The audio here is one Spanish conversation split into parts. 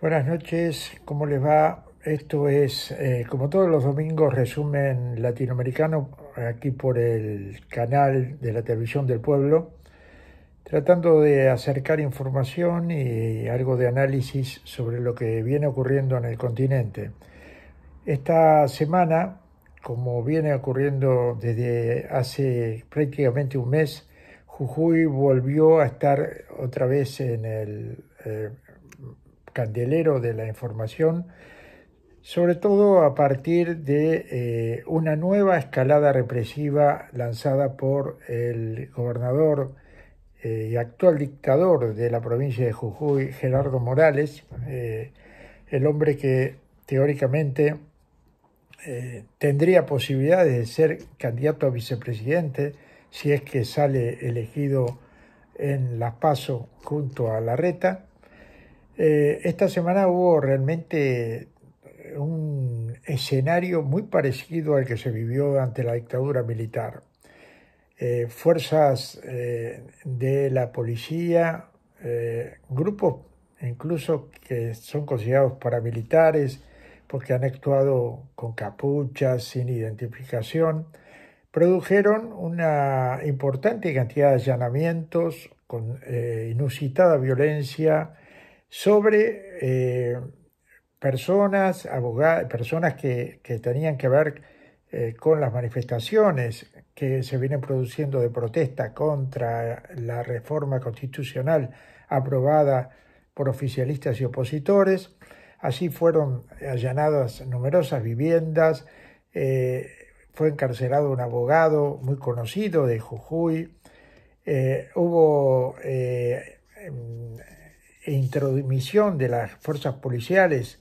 Buenas noches, ¿cómo les va? Esto es, eh, como todos los domingos, resumen latinoamericano aquí por el canal de la televisión del pueblo, tratando de acercar información y algo de análisis sobre lo que viene ocurriendo en el continente. Esta semana, como viene ocurriendo desde hace prácticamente un mes, Jujuy volvió a estar otra vez en el eh, candelero de la información, sobre todo a partir de eh, una nueva escalada represiva lanzada por el gobernador eh, y actual dictador de la provincia de Jujuy, Gerardo Morales, eh, el hombre que teóricamente tendría posibilidades de ser candidato a vicepresidente si es que sale elegido en las PASO junto a la reta eh, esta semana hubo realmente un escenario muy parecido al que se vivió ante la dictadura militar. Eh, fuerzas eh, de la policía, grupos incluso que son considerados paramilitares porque han actuado con capuchas, sin identificación, produjeron una importante cantidad de allanamientos con inusitada violencia, sobre eh, personas, personas que, tenían que ver eh, con las manifestaciones que se vienen produciendo de protesta contra la reforma constitucional aprobada por oficialistas y opositores. Así fueron allanadas numerosas viviendas, eh, fue encarcelado un abogado muy conocido de Jujuy, hubo intromisión de las fuerzas policiales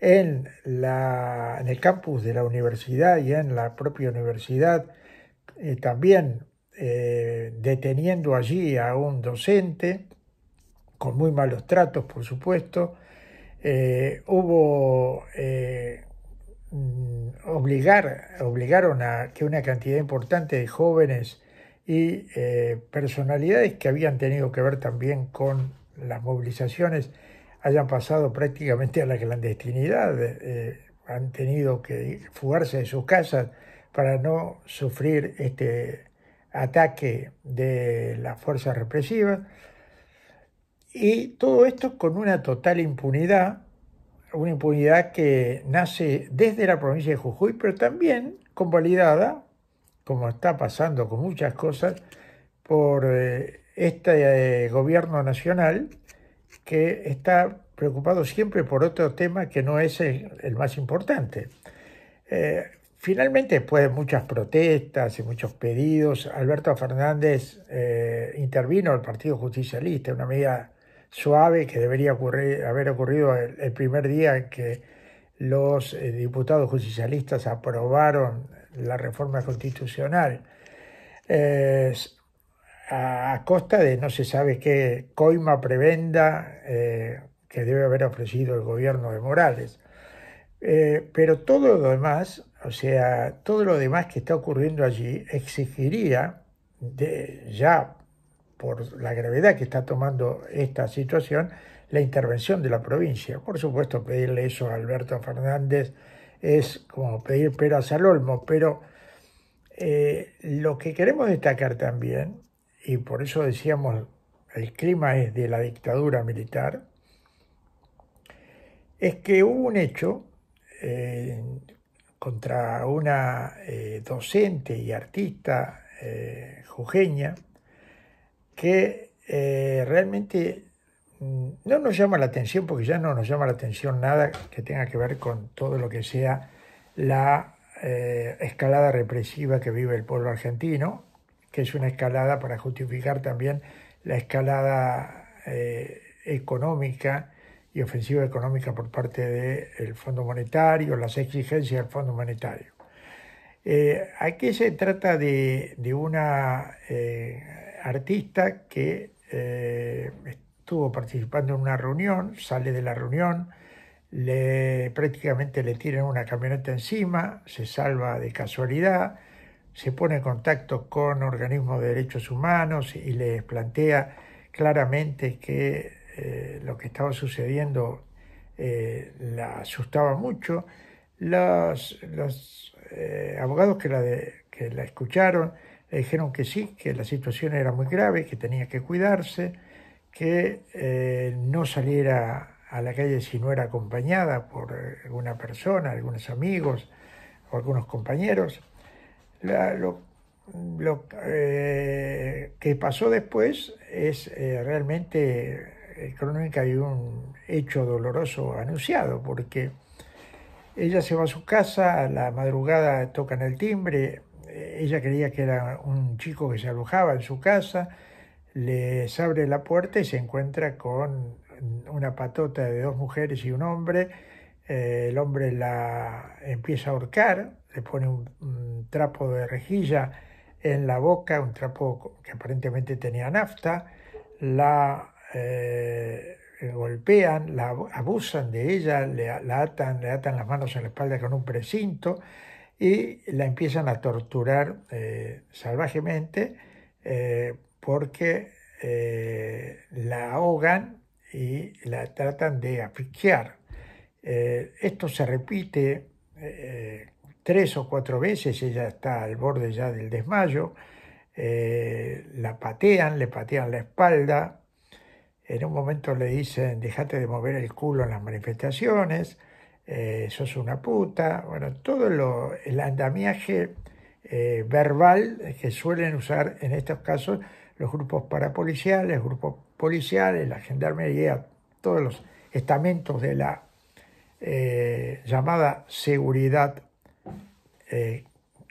en, el campus de la universidad y en la propia universidad, eh, también eh, deteniendo allí a un docente, con muy malos tratos, por supuesto. Eh, hubo mm, obligar, obligaron a que una cantidad importante de jóvenes y personalidades que habían tenido que ver también con las movilizaciones hayan pasado prácticamente a la clandestinidad, eh, eh, han tenido que fugarse de sus casas para no sufrir este ataque de las fuerzas represivas. Y todo esto con una total impunidad, una impunidad que nace desde la provincia de Jujuy, pero también convalidada, como está pasando con muchas cosas, por eh, este eh, gobierno nacional que está preocupado siempre por otro tema que no es el, más importante. Eh, finalmente, después pues, de muchas protestas y muchos pedidos, Alberto Fernández eh, intervino al Partido Justicialista, una medida suave que debería haber ocurrido el, primer día que los diputados justicialistas aprobaron la reforma constitucional a, costa de no se sabe qué coima prebenda eh, que debe haber ofrecido el gobierno de Morales. Eh, pero todo lo demás, o sea, todo lo demás que está ocurriendo allí exigiría, de, ya por la gravedad que está tomando esta situación, la intervención de la provincia. Por supuesto, pedirle eso a Alberto Fernández es como pedir peras al olmo, pero eh, lo que queremos destacar también y por eso decíamos el clima es de la dictadura militar, es que hubo un hecho eh, contra una eh, docente y artista eh, jujeña que realmente mm, no nos llama la atención, porque ya no nos llama la atención nada que tenga que ver con todo lo que sea la escalada represiva que vive el pueblo argentino, que es una escalada para justificar también la escalada eh, económica y ofensiva económica por parte del Fondo Monetario, las exigencias del Fondo Monetario. Eh, aquí se trata de, una eh, artista que estuvo participando en una reunión, sale de la reunión, le, prácticamente le tiran una camioneta encima, se salva de casualidad, se pone en contacto con organismos de derechos humanos y les plantea claramente que eh, lo que estaba sucediendo eh, la asustaba mucho. Los, eh, abogados que la, que la escucharon le dijeron que sí, que la situación era muy grave, que tenía que cuidarse, que no saliera a la calle si no era acompañada por alguna persona, algunos amigos o algunos compañeros lo, eh, que pasó después es eh, realmente eh, crónica de un hecho doloroso anunciado, porque ella se va a su casa, a la madrugada tocan el timbre, ella creía que era un chico que se alojaba en su casa, les abre la puerta y se encuentra con una patota de dos mujeres y un hombre, el hombre la empieza a ahorcar, le pone un, trapo de rejilla en la boca, un trapo que aparentemente tenía nafta, la eh, golpean, la abusan de ella, le, la atan, las manos a la espalda con un precinto y la empiezan a torturar eh, salvajemente eh, porque la ahogan y la tratan de asfixiar. esto se repite tres o cuatro veces, ella está al borde ya del desmayo, eh, la patean, le patean la espalda, en un momento le dicen, dejate de mover el culo en las manifestaciones, eh, sos una puta, bueno, todo lo, el andamiaje eh, verbal que suelen usar en estos casos los grupos parapoliciales, grupos policiales, la gendarmería, todos los estamentos de la llamada seguridad eh,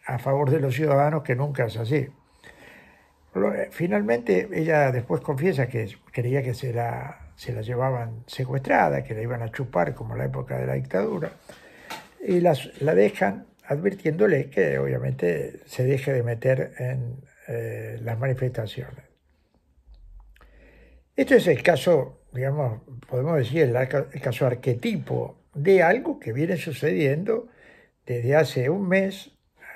a favor de los ciudadanos, que nunca es así. Eh, finalmente, ella después confiesa que creía que se la, llevaban secuestrada, que la iban a chupar como en la época de la dictadura, y la dejan advirtiéndole que obviamente se deje de meter en eh, las manifestaciones. Esto es el caso, digamos, podemos decir, el caso arquetipo de algo que viene sucediendo desde hace un mes,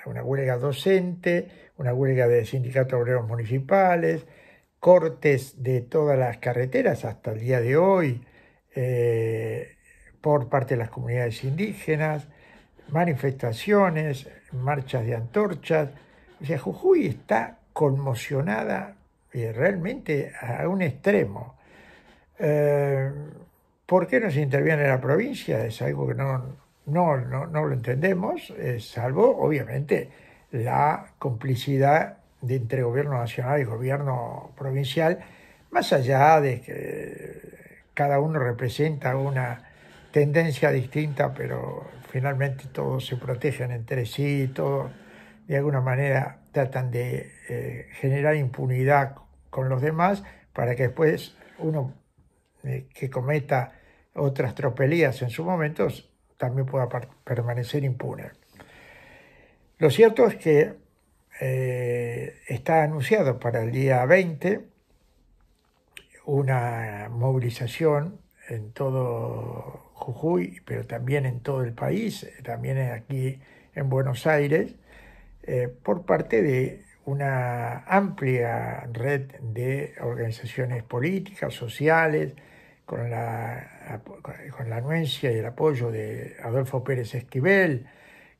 una huelga docente, una huelga de sindicatos obreros municipales, cortes de todas las carreteras hasta el día de hoy eh, por parte de las comunidades indígenas, manifestaciones, marchas de antorchas. O sea, Jujuy está conmocionada eh, realmente a un extremo. Eh, ¿Por qué no se interviene en la provincia? Es algo que no, no, no, lo entendemos, eh, salvo, obviamente, la complicidad de entre gobierno nacional y gobierno provincial, más allá de que cada uno representa una tendencia distinta, pero finalmente todos se protegen entre sí, todos de alguna manera tratan de eh, generar impunidad con los demás para que después uno eh, que cometa otras tropelías en su momento también pueda permanecer impune. Lo cierto es que eh, está anunciado para el día 20 una movilización en todo Jujuy, pero también en todo el país, también aquí en Buenos Aires, eh, por parte de una amplia red de organizaciones políticas, sociales, con la, con la anuencia y el apoyo de Adolfo Pérez Esquivel,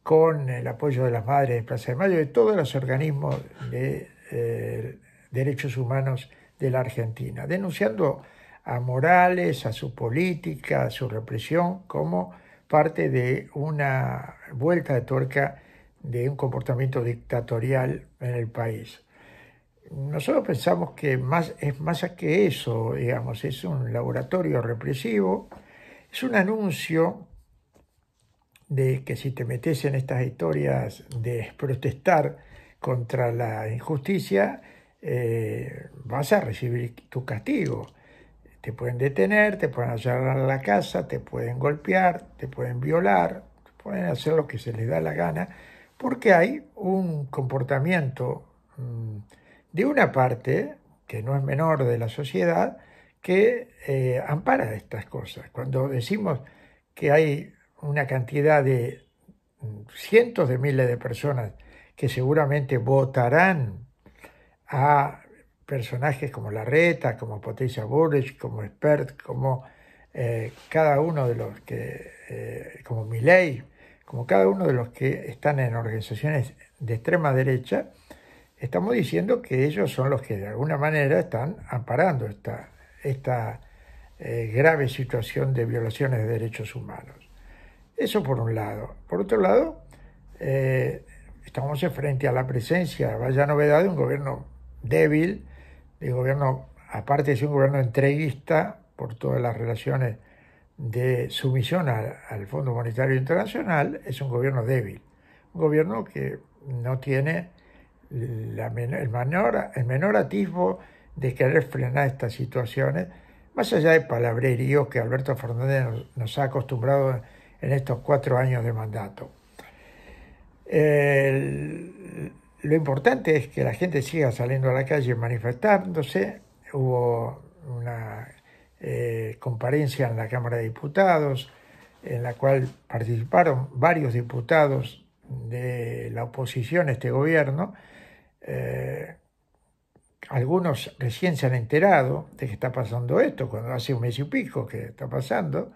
con el apoyo de las madres de Plaza de Mayo, de todos los organismos de eh, derechos humanos de la Argentina, denunciando a Morales, a su política, a su represión, como parte de una vuelta de torca de un comportamiento dictatorial en el país nosotros pensamos que más, es más que eso, digamos, es un laboratorio represivo, es un anuncio de que si te metes en estas historias de protestar contra la injusticia, eh, vas a recibir tu castigo. Te pueden detener, te pueden hallar a la casa, te pueden golpear, te pueden violar, te pueden hacer lo que se les da la gana, porque hay un comportamiento... Mm, de una parte, que no es menor de la sociedad, que eh, ampara estas cosas. Cuando decimos que hay una cantidad de mm, cientos de miles de personas que seguramente votarán a personajes como Larreta, como Potencia Burrich, como Spert, como eh, cada uno de los que, eh, como Milley, como cada uno de los que están en organizaciones de extrema derecha, estamos diciendo que ellos son los que de alguna manera están amparando esta, eh, grave situación de violaciones de derechos humanos. Eso por un lado. Por otro lado, eh, estamos frente a la presencia, vaya novedad, de un gobierno débil, de gobierno, aparte de ser un gobierno entreguista por todas las relaciones de sumisión al, FMI, Fondo Internacional, es un gobierno débil, un gobierno que no tiene el, menor, atisbo de querer frenar estas situaciones, más allá de palabrerío que Alberto Fernández nos, ha acostumbrado en estos cuatro años de mandato. lo importante es que la gente siga saliendo a la calle manifestándose. Hubo una eh, comparencia en la Cámara de Diputados en la cual participaron varios diputados de la oposición a este gobierno eh, algunos recién se han enterado de que está pasando esto, cuando hace un mes y pico que está pasando,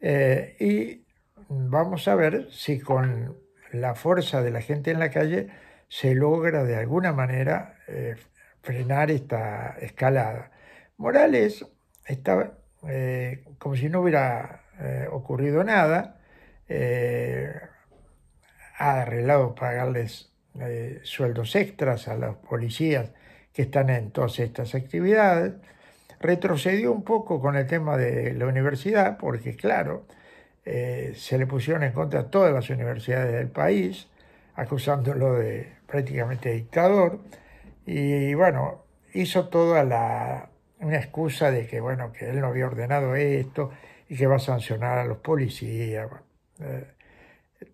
eh, y vamos a ver si con la fuerza de la gente en la calle se logra de alguna manera eh, frenar esta escalada. Morales está como si no hubiera ocurrido nada, ha arreglado pagarles eh, sueldos extras a los policías que están en todas estas actividades. Retrocedió un poco con el tema de la universidad, porque claro, eh, se le pusieron en contra todas las universidades del país, acusándolo de prácticamente dictador, y bueno, hizo toda la una excusa de que bueno, que él no había ordenado esto y que va a sancionar a los policías. Eh,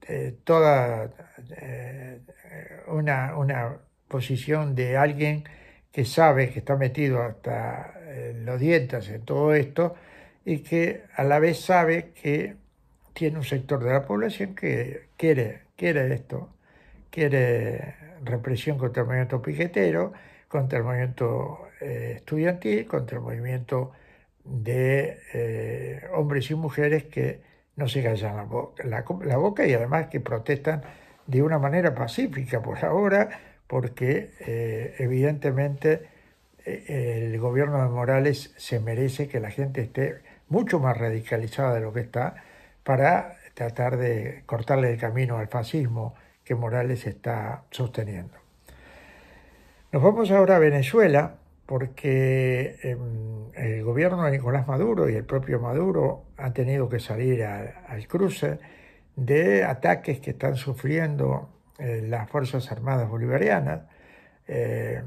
eh, toda eh, una, una, posición de alguien que sabe que está metido hasta eh, los dientes en todo esto y que a la vez sabe que tiene un sector de la población que quiere, quiere esto, quiere represión contra el movimiento piquetero, contra el movimiento estudiantil, contra el movimiento de hombres y mujeres que no se callan la boca, y además que protestan de una manera pacífica por ahora, porque eh, evidentemente eh, el gobierno de Morales se merece que la gente esté mucho más radicalizada de lo que está para tratar de cortarle el camino al fascismo que Morales está sosteniendo. Nos vamos ahora a Venezuela, porque em, el gobierno de Nicolás Maduro y el propio Maduro han tenido que salir al cruce de ataques que están sufriendo eh, las Fuerzas Armadas Bolivarianas, em,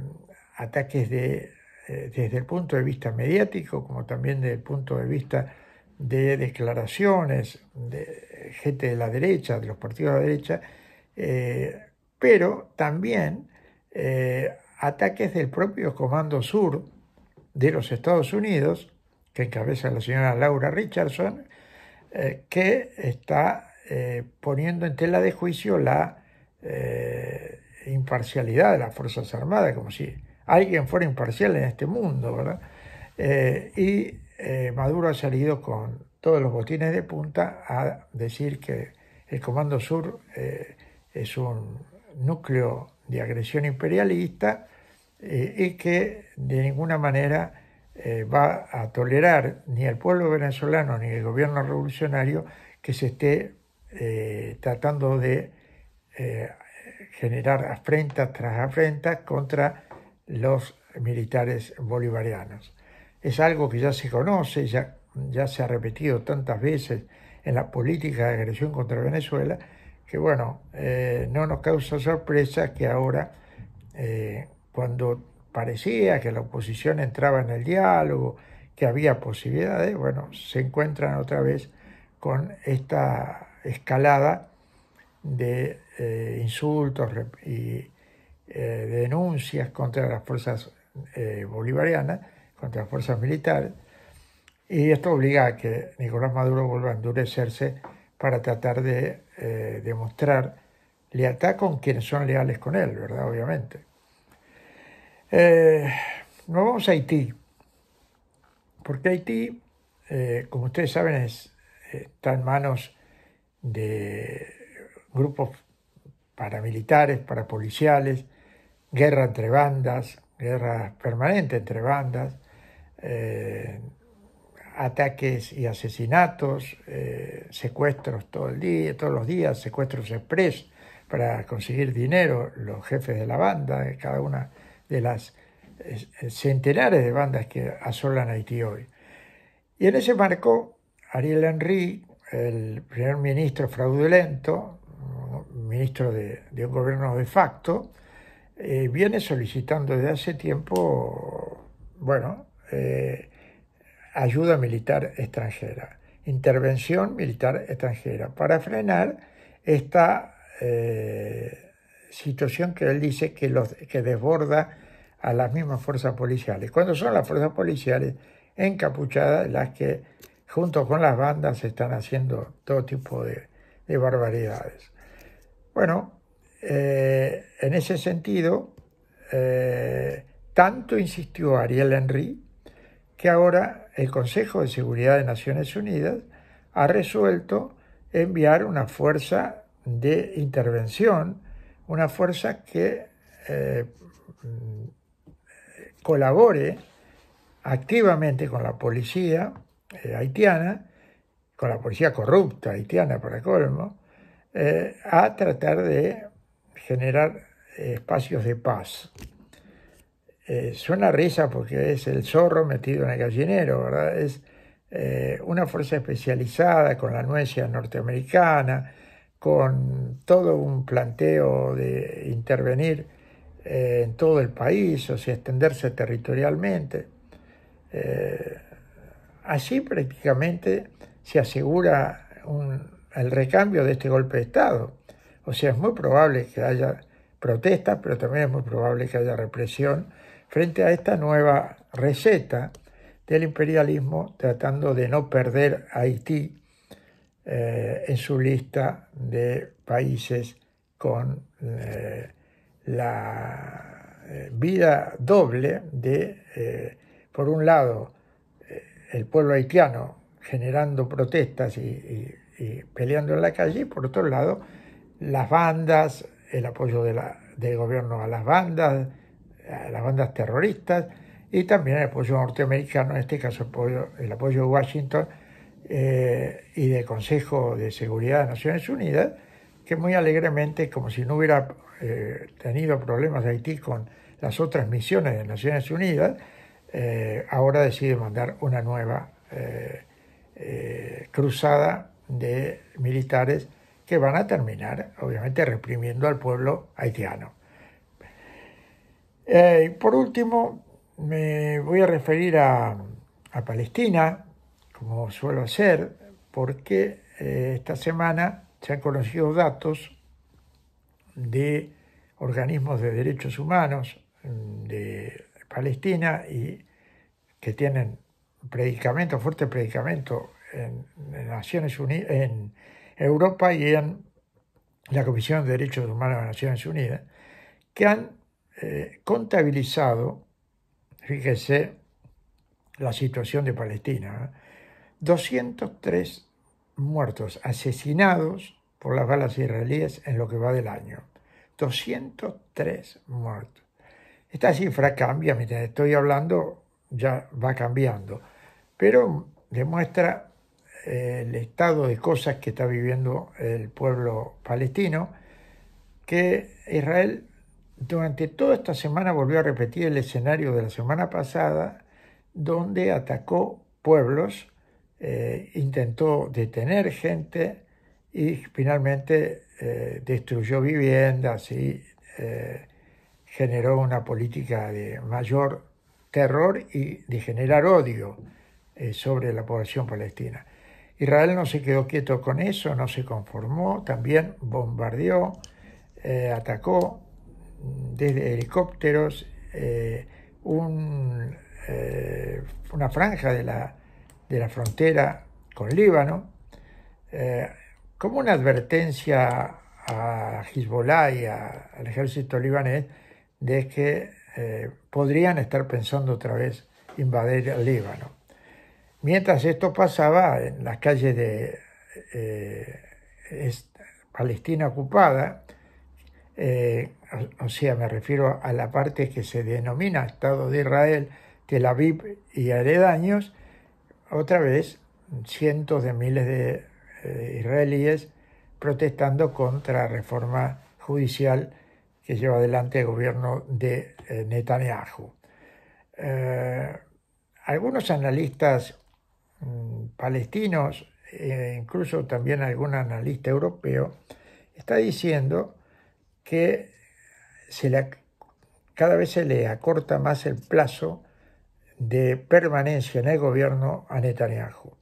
ataques de, eh, desde el punto de vista mediático, como también desde el punto de vista de declaraciones de gente de la derecha, de los partidos de la derecha, eh, pero también ataques del propio Comando Sur de los Estados Unidos, que encabeza la señora Laura Richardson, eh, que está eh, poniendo en tela de juicio la eh, imparcialidad de las Fuerzas Armadas, como si alguien fuera imparcial en este mundo, ¿verdad? y Maduro ha salido con todos los botines de punta a decir que el Comando Sur es un núcleo de agresión imperialista es eh, que de ninguna manera eh, va a tolerar ni el pueblo venezolano ni el gobierno revolucionario que se esté eh, tratando de generar afrentas tras afrentas contra los militares bolivarianos. Es algo que ya se conoce, ya, ya se ha repetido tantas veces en la política de agresión contra Venezuela, que bueno, no nos causa sorpresa que ahora cuando parecía que la oposición entraba en el diálogo, que había posibilidades, bueno, se encuentran otra vez con esta escalada de eh, insultos y eh, denuncias contra las fuerzas eh, bolivarianas, contra las fuerzas militares, y esto obliga a que Nicolás Maduro vuelva a endurecerse para tratar de demostrar lealtad con quienes son leales con él, ¿verdad? Obviamente. Eh, nos vamos a Haití, porque Haití, eh, como ustedes saben, es, está en manos de grupos paramilitares, parapoliciales, guerra entre bandas, guerra permanente entre bandas, eh, ataques y asesinatos, eh, secuestros todo el día, todos los días, secuestros express para conseguir dinero, los jefes de la banda, cada una de las eh, eh, centenares de bandas que asolan Haití hoy. Y en ese marco, Ariel Henry, el primer ministro fraudulento, ministro de, un gobierno de facto, eh, viene solicitando desde hace tiempo, bueno, ayuda militar extranjera, intervención militar extranjera, para frenar esta situación que él dice que, que desborda a las mismas fuerzas policiales. Cuando son las fuerzas policiales encapuchadas las que junto con las bandas están haciendo todo tipo de, barbaridades. Bueno, eh, en ese sentido, eh, tanto insistió Ariel Henry que ahora el Consejo de Seguridad de Naciones Unidas ha resuelto enviar una fuerza de intervención una fuerza que eh, mm, colabore activamente con la policía eh, haitiana, con la policía corrupta haitiana para colmo, eh, a tratar de generar espacios de paz. suena risa porque es el zorro metido en el gallinero, ¿verdad? Es una fuerza especializada con la anuencia norteamericana, con todo un planteo de intervenir eh, en todo el país, o sea, extenderse territorialmente. Eh, así prácticamente se asegura el recambio de este golpe de Estado. O sea, es muy probable que haya protestas, pero también es muy probable que haya represión frente a esta nueva receta del imperialismo tratando de no perder Haití eh, en su lista de países con eh, la eh, vida doble de, por un lado, el pueblo haitiano generando protestas y, peleando en la calle, y por otro lado, las bandas, el apoyo del gobierno a las bandas, a las bandas terroristas, y también el apoyo norteamericano, en este caso el apoyo de Washington, eh, y del Consejo de Seguridad de Naciones Unidas, que muy alegremente, como si no hubiera eh, tenido problemas de Haití con las otras misiones de Naciones Unidas, eh, ahora decide mandar una nueva cruzada de militares que van a terminar, obviamente, reprimiendo al pueblo haitiano. por último, me voy a referir a, a Palestina, como suelo hacer, porque eh, esta semana se han conocido datos de organismos de derechos humanos mm, de Palestina y que tienen predicamento, fuerte predicamento en, Naciones en Europa y en la Comisión de Derechos Humanos de Naciones Unidas, que han eh, contabilizado, fíjese, la situación de Palestina, ¿eh? 203 muertos asesinados por las balas israelíes en lo que va del año. 203 muertos. Esta cifra cambia, mientras estoy hablando ya va cambiando, pero demuestra eh, el estado de cosas que está viviendo el pueblo palestino, que Israel durante toda esta semana volvió a repetir el escenario de la semana pasada, donde atacó pueblos eh, intentó detener gente y finalmente eh, destruyó viviendas y eh, generó una política de mayor terror y de generar odio sobre la población palestina. Israel no se quedó quieto con eso, no se conformó, también bombardeó, atacó mm, desde helicópteros una franja de la de la frontera con Líbano, eh, como una advertencia a Hezbollah y al ejército libanés de que eh, podrían estar pensando otra vez invadir el Líbano. Mientras esto pasaba en las calles de eh, Palestina ocupada, o, sea, me refiero a la parte que se denomina Estado de Israel, Tel Aviv y Aredaños, otra vez cientos de miles de eh, israelíes protestando contra la reforma judicial que lleva adelante el gobierno de eh, Netanyahu. Eh, algunos analistas mm, palestinos, incluso también algún analista europeo, está diciendo que cada vez se le acorta más el plazo de permanencia en el gobierno a Netanyahu,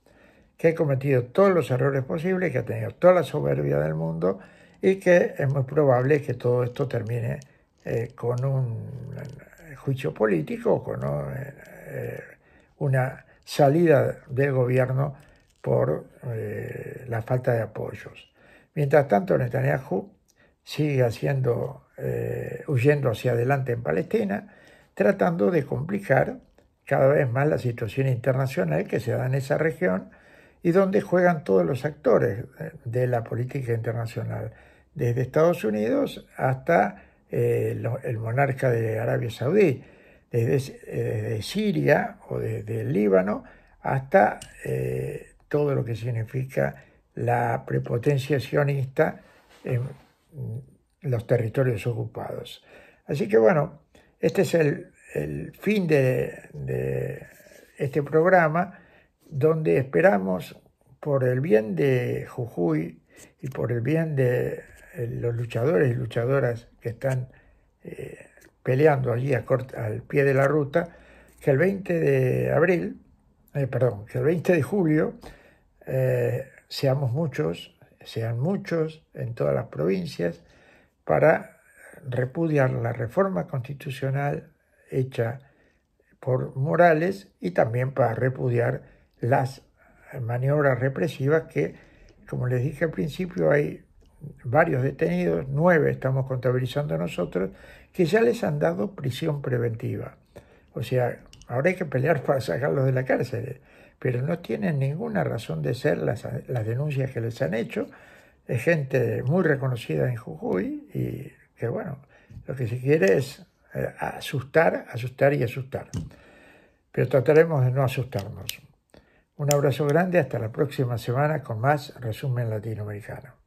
que ha cometido todos los errores posibles, que ha tenido toda la soberbia del mundo y que es muy probable que todo esto termine eh, con un eh, juicio político, con eh, una salida del gobierno por la falta de apoyos. Mientras tanto, Netanyahu sigue haciendo, huyendo hacia adelante en Palestina, tratando de complicar cada vez más la situación internacional que se da en esa región y donde juegan todos los actores eh, de la política internacional, desde Estados Unidos hasta eh, el monarca de Arabia Saudí, eh, desde, Siria o desde el Líbano hasta todo lo que significa la prepotencia sionista en mm, los territorios ocupados. Así que bueno, este es el, el fin de, este programa, donde esperamos por el bien de Jujuy y por el bien de eh, los luchadores y luchadoras que están eh, peleando allí al pie de la ruta, que el 20 de abril, eh, perdón, que el 20 de julio seamos muchos, sean muchos en todas las provincias para repudiar la reforma constitucional hecha por Morales y también para repudiar las maniobras represivas que, como les dije al principio, hay varios detenidos, nueve estamos contabilizando nosotros, que ya les han dado prisión preventiva. O sea, ahora hay que pelear para sacarlos de la cárcel, pero no tienen ninguna razón de ser las, denuncias que les han hecho. Es gente muy reconocida en Jujuy y que, bueno, lo que se quiere es asustar, asustar y asustar. Pero trataremos de no asustarnos. Un abrazo grande, hasta la próxima semana con más resumen latinoamericano.